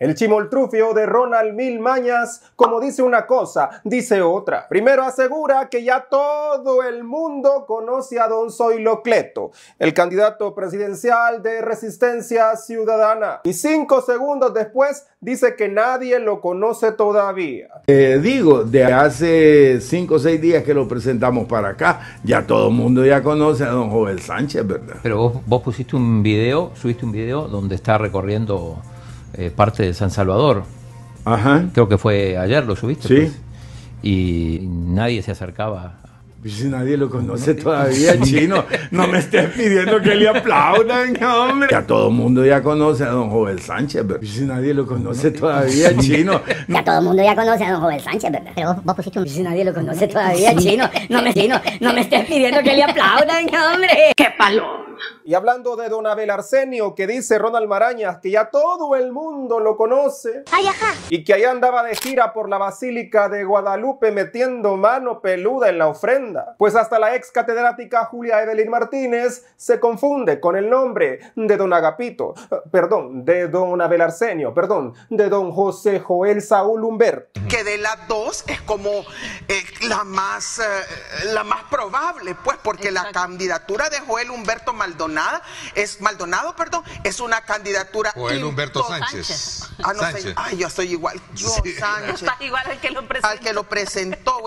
El chimoltrufio de Ronald Mil Mañas, como dice una cosa, dice otra. Primero asegura que ya todo el mundo conoce a don Zoilo Cleto, el candidato presidencial de Resistencia Ciudadana. Y cinco segundos después dice que nadie lo conoce todavía. digo, de hace cinco o seis días que lo presentamos para acá, ya todo el mundo ya conoce a don Joel Sánchez, ¿verdad? Pero vos pusiste un video, subiste un video donde está recorriendo eh, parte de San Salvador. Ajá. Creo que fue ayer, lo subiste. Sí. Pues. y nadie se acercaba pues si nadie lo conoce todavía, chino, no me estés pidiendo que le aplaudan, hombre. Ya todo el mundo ya conoce a don Joel Sánchez, pues si nadie lo conoce todavía, chino. Ya todo el mundo ya conoce a don Joel Sánchez, pero vos, pusiste un... Si nadie lo conoce todavía, chino, no me, chino, no me estés pidiendo que le aplaudan, hombre. ¡Qué palo! Y hablando de Don Abel Arsenio, que dice Ronald Marañas que ya todo el mundo lo conoce. Y que ahí andaba de gira por la Basílica de Guadalupe metiendo mano peluda en la ofrenda. Pues hasta la ex catedrática Julia Evelyn Martínez se confunde con el nombre de Don Agapito, perdón, de Don Abel Arsenio, perdón, de Don José Joel Saúl Humberto Que de las dos es como eh, la, más, eh, la más probable, pues, porque la candidatura de Joel Humberto Mal Maldonado, es Maldonado, perdón, es una candidatura. O el Humberto Sánchez. Ah, no Sé, ay, yo soy igual. Yo, Sánchez. Estás igual al que lo presentó. Al que lo presentó.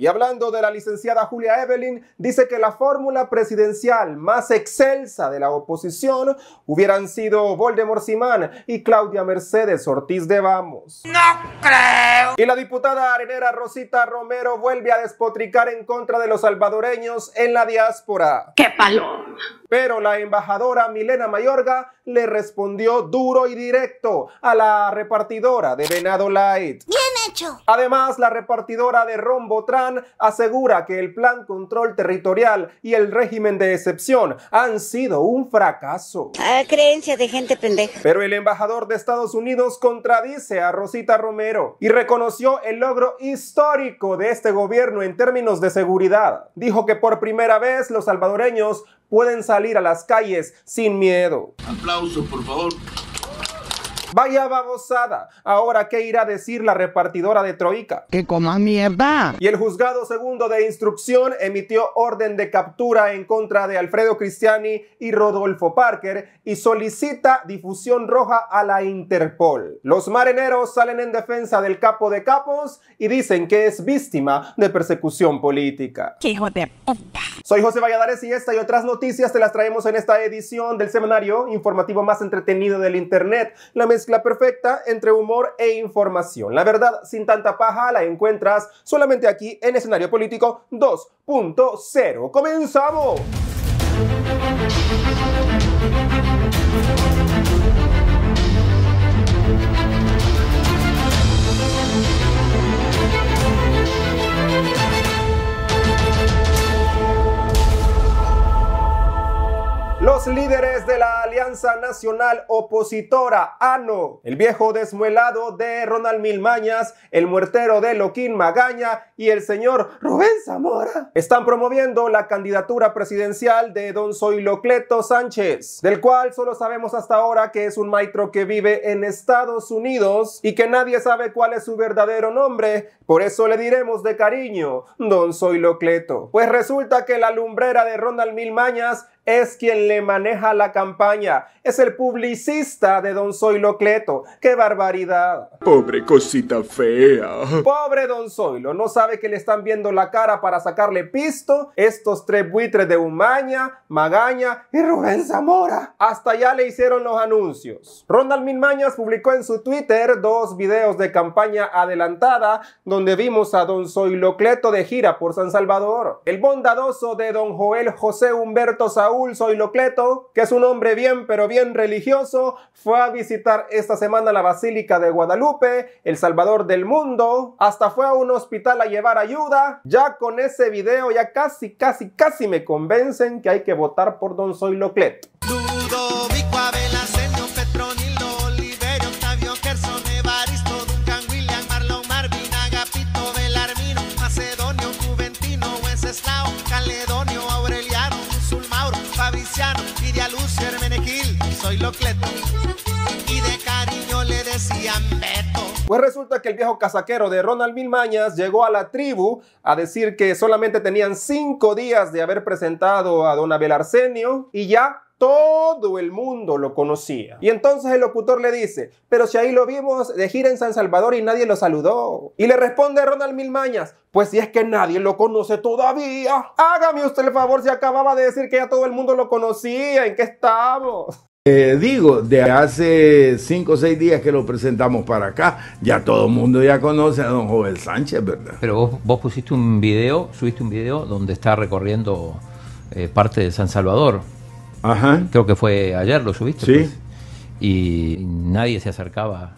Y hablando de la licenciada Julia Evelyn, dice que la fórmula presidencial más excelsa de la oposición hubieran sido Voldemort Simán y Claudia Mercedes Ortiz de Vamos. No creo. Y la diputada arenera Rosita Romero vuelve a despotricar en contra de los salvadoreños en la diáspora. ¡Qué paloma! Pero la embajadora Milena Mayorga le respondió duro y directo a la repartidora de Venado Light. Bien hecho. Además, la repartidora de Rombo Trans asegura que el plan control territorial y el régimen de excepción han sido un fracaso. a ah, creencia de gente pendeja. Pero el embajador de Estados Unidos contradice a Rosita Romero y reconoció el logro histórico de este gobierno en términos de seguridad. Dijo que por primera vez los salvadoreños pueden salir a las calles sin miedo. Aplauso, por favor. Vaya babosada. Ahora, ¿qué irá a decir la repartidora de Troika Que coma mierda. Y el juzgado segundo de instrucción emitió orden de captura en contra de Alfredo Cristiani y Rodolfo Parker y solicita difusión roja a la Interpol. Los marineros salen en defensa del capo de capos y dicen que es víctima de persecución política. ¡Qué hijo Soy José Valladares y esta y otras noticias te las traemos en esta edición del semanario informativo más entretenido del Internet. La mezcla perfecta entre humor e información. La verdad, sin tanta paja, la encuentras solamente aquí en Escenario Político 2.0. ¡Comenzamos! líderes de la Alianza Nacional Opositora, ANO, el viejo desmuelado de Ronald Milmañas, el muertero de Loquín Magaña y el señor Rubén Zamora, están promoviendo la candidatura presidencial de don Cleto Sánchez, del cual solo sabemos hasta ahora que es un Maitro que vive en Estados Unidos y que nadie sabe cuál es su verdadero nombre, por eso le diremos de cariño, don Cleto. Pues resulta que la lumbrera de Ronald Milmañas es quien le maneja la campaña. Es el publicista de Don Zoilo Cleto. ¡Qué barbaridad! Pobre cosita fea. Pobre Don Zoilo, no sabe que le están viendo la cara para sacarle pisto estos tres buitres de Umaña, Magaña y Rubén Zamora. Hasta ya le hicieron los anuncios. Ronald Minmañas publicó en su Twitter dos videos de campaña adelantada donde vimos a Don Zoilo Cleto de gira por San Salvador. El bondadoso de Don Joel José Humberto Saúl soy Locleto, que es un hombre bien pero bien religioso, fue a visitar esta semana la Basílica de Guadalupe, el Salvador del mundo, hasta fue a un hospital a llevar ayuda. Ya con ese video ya casi, casi, casi me convencen que hay que votar por don Soy Ludovico Pues resulta que el viejo casaquero de Ronald Milmañas llegó a la tribu a decir que solamente tenían cinco días de haber presentado a don Abel Arsenio y ya todo el mundo lo conocía. Y entonces el locutor le dice, pero si ahí lo vimos de gira en San Salvador y nadie lo saludó. Y le responde Ronald Milmañas, pues si es que nadie lo conoce todavía. Hágame usted el favor si acababa de decir que ya todo el mundo lo conocía, ¿en qué estamos? Eh, digo, de hace cinco o seis días que lo presentamos para acá, ya todo el mundo ya conoce a don Joel Sánchez, ¿verdad? Pero vos, vos pusiste un video, subiste un video donde está recorriendo eh, parte de San Salvador. Ajá. Creo que fue ayer, lo subiste. Sí. Pues. y nadie se acercaba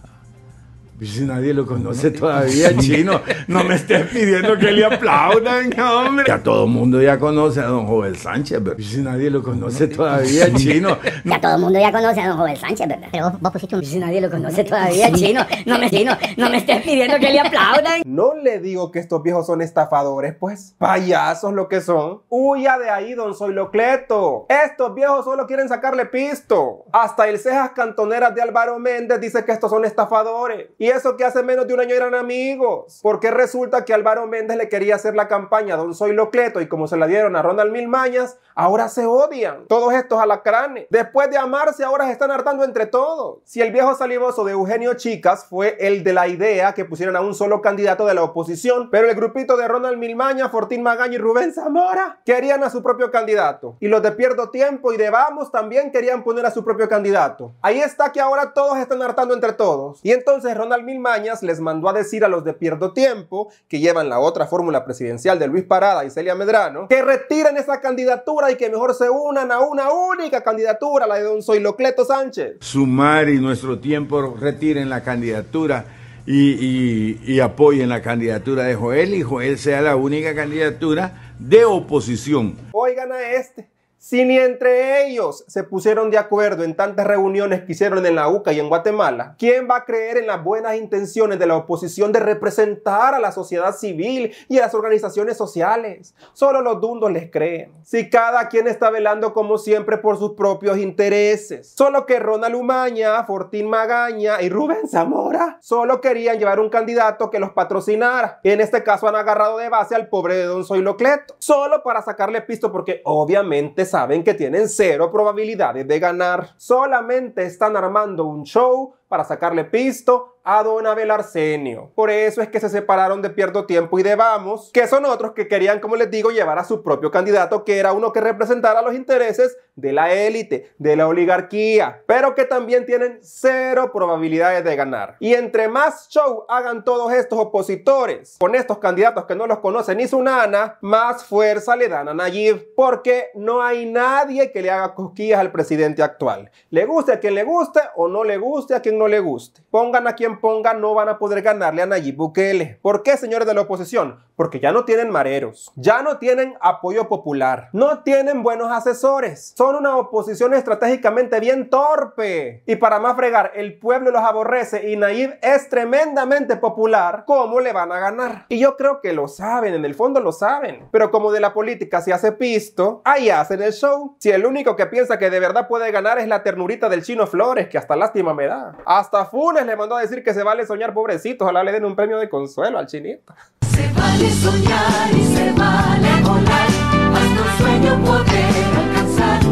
si nadie lo conoce todavía, chino, no me estés pidiendo que le aplaudan, hombre. Ya todo el mundo ya conoce a don Joel Sánchez, ¿verdad? Si nadie lo conoce todavía, chino. Ya todo el mundo ya conoce a don Joel Sánchez, Pero vos, Si nadie lo conoce todavía, chino, no me, no me estés pidiendo que le aplaudan. No le digo que estos viejos son estafadores, pues. Payasos lo que son. Huya de ahí, don Locleto. Estos viejos solo quieren sacarle pisto. Hasta el Cejas Cantoneras de Álvaro Méndez dice que estos son estafadores. Y eso que hace menos de un año eran amigos. Porque resulta que Álvaro Méndez le quería hacer la campaña a Don Soy Cleto y como se la dieron a Ronald Milmañas, ahora se odian. Todos estos alacranes. Después de amarse, ahora se están hartando entre todos. Si el viejo salivoso de Eugenio Chicas fue el de la idea que pusieran a un solo candidato de la oposición, pero el grupito de Ronald Milmaña, Fortín Magaña y Rubén Zamora querían a su propio candidato. Y los de Pierdo Tiempo y de Vamos también querían poner a su propio candidato. Ahí está que ahora todos están hartando entre todos. Y entonces Ronald Mil Mañas les mandó a decir a los de Pierdo Tiempo, que llevan la otra fórmula presidencial de Luis Parada y Celia Medrano, que retiren esa candidatura y que mejor se unan a una única candidatura, la de don Soilocleto Sánchez. Sumar y nuestro tiempo retiren la candidatura. Y, y, apoyen la candidatura de Joel y Joel sea la única candidatura de oposición. Oigan a este. Si ni entre ellos se pusieron de acuerdo en tantas reuniones que hicieron en la UCA y en Guatemala, ¿quién va a creer en las buenas intenciones de la oposición de representar a la sociedad civil y a las organizaciones sociales? Solo los dundos les creen. Si cada quien está velando como siempre por sus propios intereses. Solo que Ronald Umaña, Fortín Magaña y Rubén Zamora solo querían llevar un candidato que los patrocinara. En este caso han agarrado de base al pobre de Don Cleto Solo para sacarle pisto porque obviamente saben que tienen cero probabilidades de ganar. Solamente están armando un show para sacarle pisto a Don Abel Arsenio. Por eso es que se separaron de Pierdo Tiempo y de Vamos, que son otros que querían, como les digo, llevar a su propio candidato, que era uno que representara los intereses de la élite, de la oligarquía, pero que también tienen cero probabilidades de ganar. Y entre más show hagan todos estos opositores con estos candidatos que no los conocen ni su nana, más fuerza le dan a Nayib, porque no hay nadie que le haga cosquillas al presidente actual. Le guste a quien le guste o no le guste a quien no le guste. Pongan a quien pongan, no van a poder ganarle a Nayib Bukele. ¿Por qué, señores de la oposición? Porque ya no tienen mareros, ya no tienen apoyo popular, no tienen buenos asesores, son una oposición estratégicamente bien torpe. Y para más fregar, el pueblo los aborrece y Nayib es tremendamente popular, ¿cómo le van a ganar? Y yo creo que lo saben, en el fondo lo saben. Pero como de la política se hace pisto, ahí hacen el show. Si el único que piensa que de verdad puede ganar es la ternurita del chino Flores, que hasta lástima me da. Hasta Funes le mandó a decir que se vale soñar, pobrecito. Ojalá le den un premio de consuelo al chinito. Se vale soñar y se vale volar. Hasta sueño poder.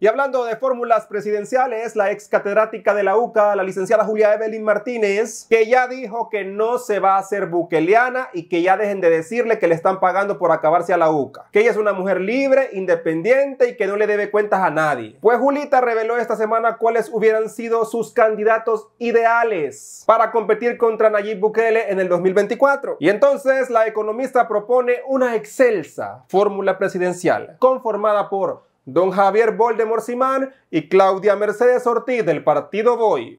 Y hablando de fórmulas presidenciales, la ex catedrática de la UCA, la licenciada Julia Evelyn Martínez, que ya dijo que no se va a hacer buqueliana y que ya dejen de decirle que le están pagando por acabarse a la UCA, que ella es una mujer libre, independiente y que no le debe cuentas a nadie. Pues Julita reveló esta semana cuáles hubieran sido sus candidatos ideales para competir contra Nayib Bukele en el 2024. Y entonces la economista propone una excelsa fórmula presidencial conformada por don Javier Voldemort Simán y Claudia Mercedes Ortiz del partido Voy.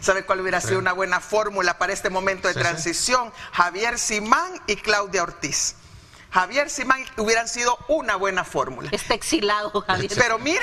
¿Sabe cuál hubiera sido una buena fórmula para este momento de transición? Javier Simán y Claudia Ortiz. Javier Simán hubieran sido una buena fórmula. Está exilado Javier. Pero miren,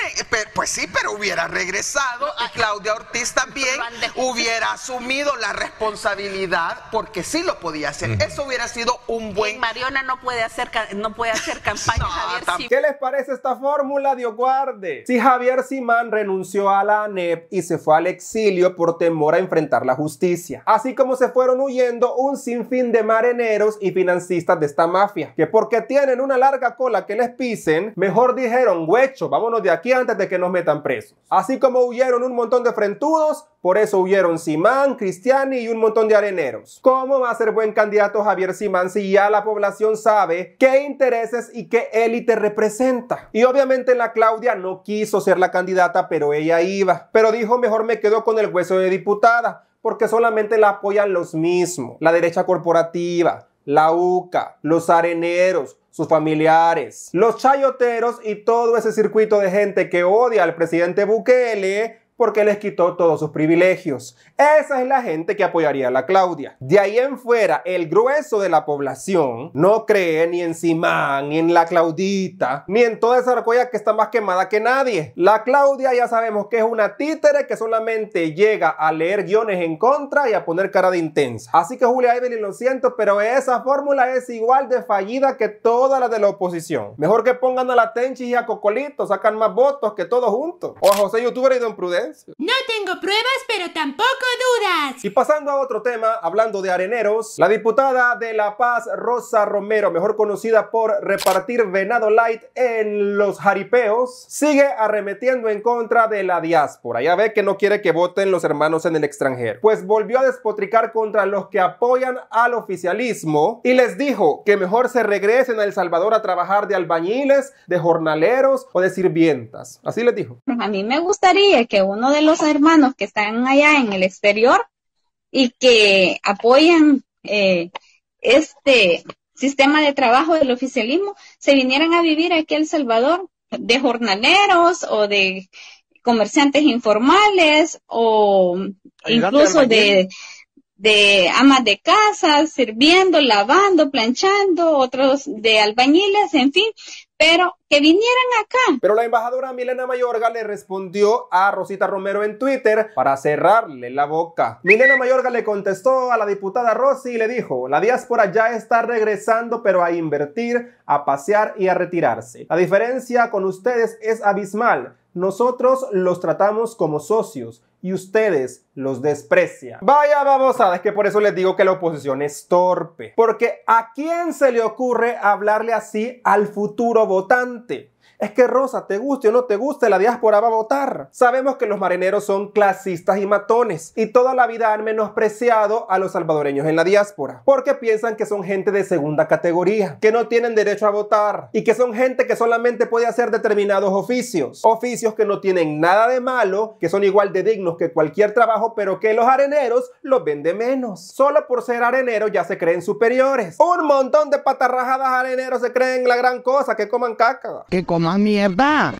pues sí, pero hubiera regresado y Claudia Ortiz también hubiera asumido la responsabilidad porque sí lo podía hacer. Eso hubiera sido un buen. Mariona no puede hacer no puede hacer campaña. Javier Javier ¿Qué les parece esta fórmula, Dios guarde? Si Javier Simán renunció a la ANEP y se fue al exilio por temor a enfrentar la justicia, así como se fueron huyendo un sinfín de marineros y financistas de esta mafia que porque tienen una larga cola que les pisen, mejor dijeron, huecho, vámonos de aquí antes de que nos metan presos. Así como huyeron un montón de frentudos, por eso huyeron Simán, Cristiani y un montón de areneros. ¿Cómo va a ser buen candidato Javier Simán si ya la población sabe qué intereses y qué élite representa? Y obviamente la Claudia no quiso ser la candidata, pero ella iba. Pero dijo, mejor me quedo con el hueso de diputada, porque solamente la apoyan los mismos, la derecha corporativa la UCA, los areneros, sus familiares, los chayoteros y todo ese circuito de gente que odia al presidente Bukele porque les quitó todos sus privilegios. Esa es la gente que apoyaría a la Claudia. De ahí en fuera, el grueso de la población no cree ni en Simán, ni en la Claudita, ni en toda esa arcoya que está más quemada que nadie. La Claudia ya sabemos que es una títere que solamente llega a leer guiones en contra y a poner cara de intensa. Así que Julia Evelyn, lo siento, pero esa fórmula es igual de fallida que toda la de la oposición. Mejor que pongan a la Tenchi y a Cocolito, sacan más votos que todos juntos. O a José Youtuber y Don Prudente. No tengo pruebas, pero tampoco dudas. Y pasando a otro tema, hablando de areneros, la diputada de La Paz, Rosa Romero, mejor conocida por repartir venado light en los jaripeos, sigue arremetiendo en contra de la diáspora. Ya ve que no quiere que voten los hermanos en el extranjero. Pues volvió a despotricar contra los que apoyan al oficialismo y les dijo que mejor se regresen a El Salvador a trabajar de albañiles, de jornaleros o de sirvientas. Así les dijo. A mí me gustaría que uno de los hermanos que están allá en el exterior y que apoyan eh, este sistema de trabajo del oficialismo, se vinieran a vivir aquí en El Salvador de jornaleros o de comerciantes informales o incluso de, de amas de casa, sirviendo, lavando, planchando, otros de albañiles, en fin, pero que vinieran acá. Pero la embajadora Milena Mayorga le respondió a Rosita Romero en Twitter para cerrarle la boca. Milena Mayorga le contestó a la diputada Rossi y le dijo, la diáspora ya está regresando pero a invertir, a pasear y a retirarse. La diferencia con ustedes es abismal. Nosotros los tratamos como socios, y ustedes los desprecian. Vaya babosada, es que por eso les digo que la oposición es torpe. Porque ¿a quién se le ocurre hablarle así al futuro votante? Es que Rosa, te guste o no te guste, la diáspora va a votar. Sabemos que los marineros son clasistas y matones y toda la vida han menospreciado a los salvadoreños en la diáspora porque piensan que son gente de segunda categoría, que no tienen derecho a votar y que son gente que solamente puede hacer determinados oficios. Oficios que no tienen nada de malo, que son igual de dignos que cualquier trabajo, pero que los areneros los ven de menos. Solo por ser areneros ya se creen superiores. Un montón de patarrajadas areneros se creen la gran cosa, que coman caca. Que coman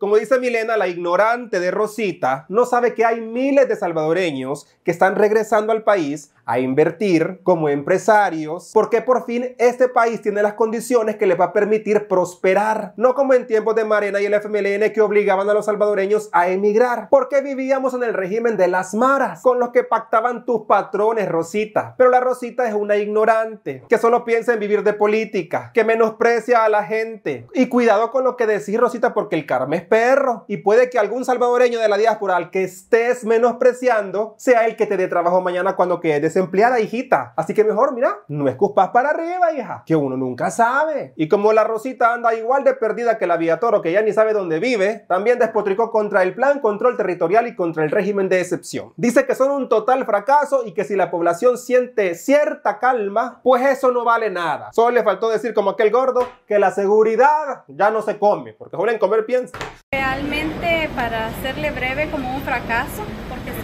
como dice Milena, la ignorante de Rosita no sabe que hay miles de salvadoreños que están regresando al país a invertir como empresarios, porque por fin este país tiene las condiciones que les va a permitir prosperar, no como en tiempos de Marena y el FMLN que obligaban a los salvadoreños a emigrar, porque vivíamos en el régimen de las maras, con los que pactaban tus patrones, Rosita. Pero la Rosita es una ignorante, que solo piensa en vivir de política, que menosprecia a la gente. Y cuidado con lo que decís, Rosita, porque el karma es perro, y puede que algún salvadoreño de la diáspora al que estés menospreciando sea el que te dé trabajo mañana cuando quedes empleada hijita. Así que mejor, mira, no escupas para arriba, hija, que uno nunca sabe. Y como la Rosita anda igual de perdida que la toro, que ya ni sabe dónde vive, también despotricó contra el plan control territorial y contra el régimen de excepción. Dice que son un total fracaso y que si la población siente cierta calma, pues eso no vale nada. Solo le faltó decir como aquel gordo que la seguridad ya no se come, porque suelen comer piensa. Realmente, para hacerle breve, como un fracaso,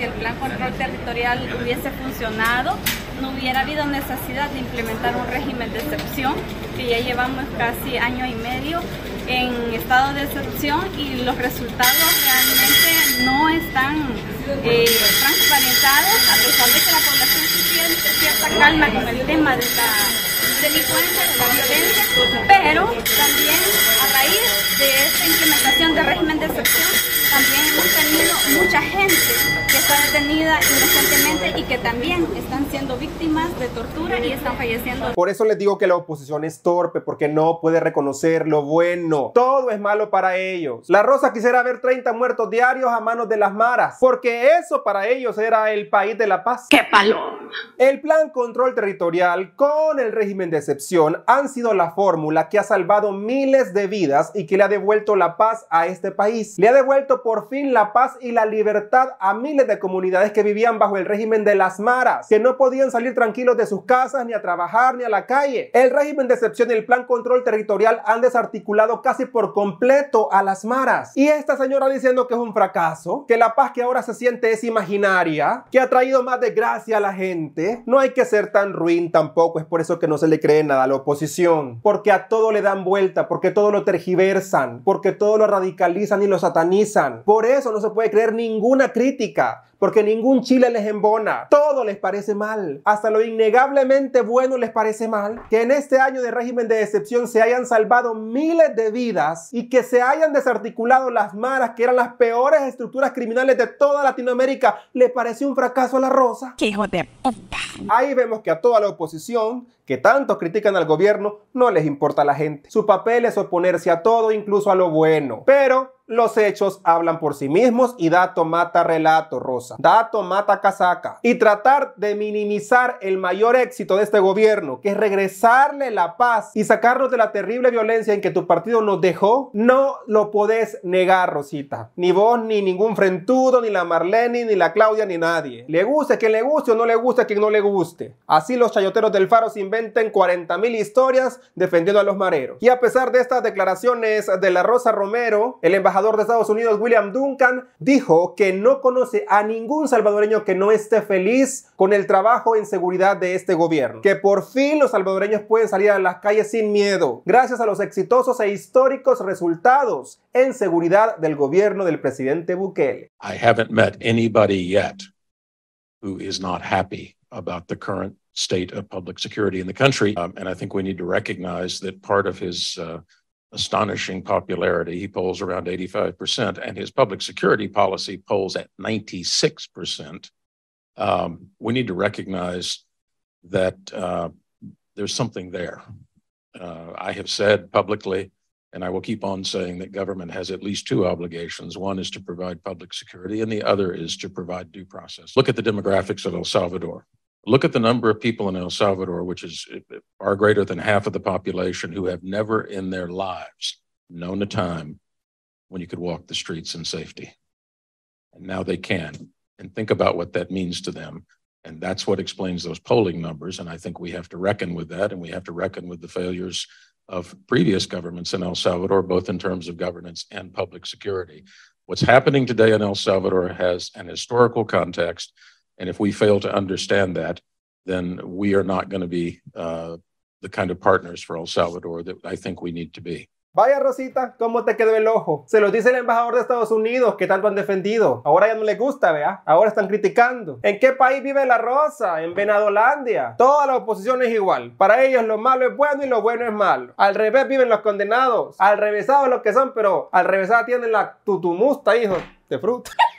el plan control territorial hubiese funcionado, no hubiera habido necesidad de implementar un régimen de excepción, que ya llevamos casi año y medio en estado de excepción y los resultados realmente no están eh, transparentados, a pesar de que la población siente cierta calma con el tema de la delincuencia, de la violencia, pero también a raíz de esta implementación de régimen de excepción también hemos tenido mucha gente que está detenida inocentemente y que también están siendo víctimas de tortura y están falleciendo. Por eso les digo que la oposición es torpe, porque no puede reconocer lo bueno. Todo es malo para ellos. La Rosa quisiera ver 30 muertos diarios a manos de las maras, porque eso para ellos era el país de la paz. ¡Qué paloma! El plan control territorial con el régimen de excepción han sido la fórmula que ha salvado miles de vidas y que le ha devuelto la paz a este país. Le ha devuelto por fin la paz y la libertad a miles de comunidades que vivían bajo el régimen de las maras, que no podían salir tranquilos de sus casas, ni a trabajar, ni a la calle. El régimen de excepción y el plan control territorial han desarticulado casi por completo a las maras. Y esta señora diciendo que es un fracaso, que la paz que ahora se siente es imaginaria, que ha traído más desgracia a la gente. No hay que ser tan ruin tampoco, es por eso que no se le cree nada a la oposición, porque a todo le dan vuelta, porque todo lo tergiversan, porque todo lo radicalizan y lo satanizan por eso no se puede creer ninguna crítica, porque ningún chile les embona. Todo les parece mal. Hasta lo innegablemente bueno les parece mal. Que en este año de régimen de decepción se hayan salvado miles de vidas y que se hayan desarticulado las maras, que eran las peores estructuras criminales de toda Latinoamérica, le pareció un fracaso a la Rosa. ¡Qué hijo de puta! Ahí vemos que a toda la oposición, que tanto critican al gobierno, no les importa la gente. Su papel es oponerse a todo, incluso a lo bueno. Pero los hechos hablan por sí mismos y dato mata relato, Rosa. Dato mata casaca. Y tratar de minimizar el mayor éxito de este gobierno, que es regresarle la paz y sacarnos de la terrible violencia en que tu partido nos dejó, no lo podés negar, Rosita. Ni vos, ni ningún frentudo, ni la Marlene, ni la Claudia, ni nadie. Le guste quien le guste o no le guste quien no le guste. Así los chayoteros del Faro se inventen 40.000 historias defendiendo a los mareros. Y a pesar de estas declaraciones de la Rosa Romero, el embajador de Estados Unidos, William Duncan, dijo que no conoce a ningún salvadoreño que no esté feliz con el trabajo en seguridad de este gobierno. Que por fin los salvadoreños pueden salir a las calles sin miedo, gracias a los exitosos e históricos resultados en seguridad del gobierno del presidente Bukele. I haven't met anybody yet who is not happy about the current state of public security in the country. Um, and I think we need to recognize that part of his uh, astonishing popularity. He polls around 85%, and his public security policy polls at 96%. Um, we need to recognize that uh, there's something there. Uh, I have said publicly, and I will keep on saying that government has at least two obligations. One is to provide public security, and the other is to provide due process. Look at the demographics of El Salvador. Look at the number of people in El Salvador, which is eh, eh, are greater than half of the population, who have never in their lives known a time when you could walk the streets in safety. And now they can. And think about what that means to them. And that's what explains those polling numbers. And I think we have to reckon with that. And we have to reckon with the failures of previous governments in El Salvador, both in terms of governance and public security. What's happening today in El Salvador has an historical context Y if we fail to understand that, then we are not going uh, to be uh, partners El Salvador que creo que necesitamos need Vaya Rosita, ¿cómo te quedó el ojo? Se lo dice el embajador de Estados Unidos que tanto han defendido. Ahora ya no le gusta, vea. Ahora están criticando. ¿En qué país vive la Rosa? En Venadolandia. Toda la oposición es igual. Para ellos lo malo es bueno y lo bueno es malo. Al revés viven los condenados. Al revésados los que son, pero al revésado tienen la tutumusta, hijo, de fruta.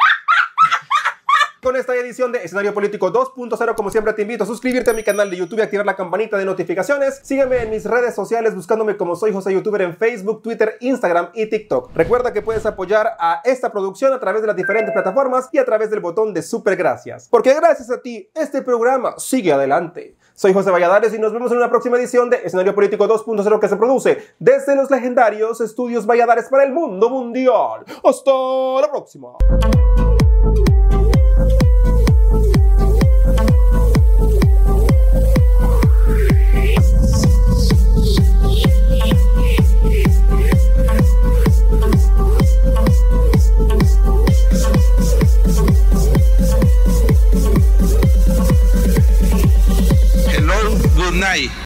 con esta edición de Escenario Político 2.0. Como siempre, te invito a suscribirte a mi canal de YouTube y activar la campanita de notificaciones. Sígueme en mis redes sociales buscándome como soy José Youtuber en Facebook, Twitter, Instagram y TikTok. Recuerda que puedes apoyar a esta producción a través de las diferentes plataformas y a través del botón de super gracias. Porque gracias a ti, este programa sigue adelante. Soy José Valladares y nos vemos en una próxima edición de Escenario Político 2.0 que se produce desde los legendarios estudios Valladares para el mundo mundial. Hasta la próxima. ahí